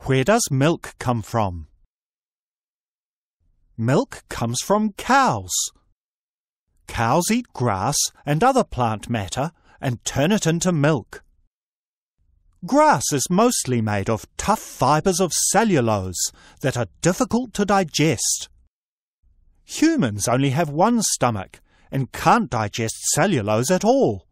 Where does milk come from? Milk comes from cows. Cows eat grass and other plant matter and turn it into milk. Grass is mostly made of tough fibres of cellulose that are difficult to digest. Humans only have one stomach and can't digest cellulose at all.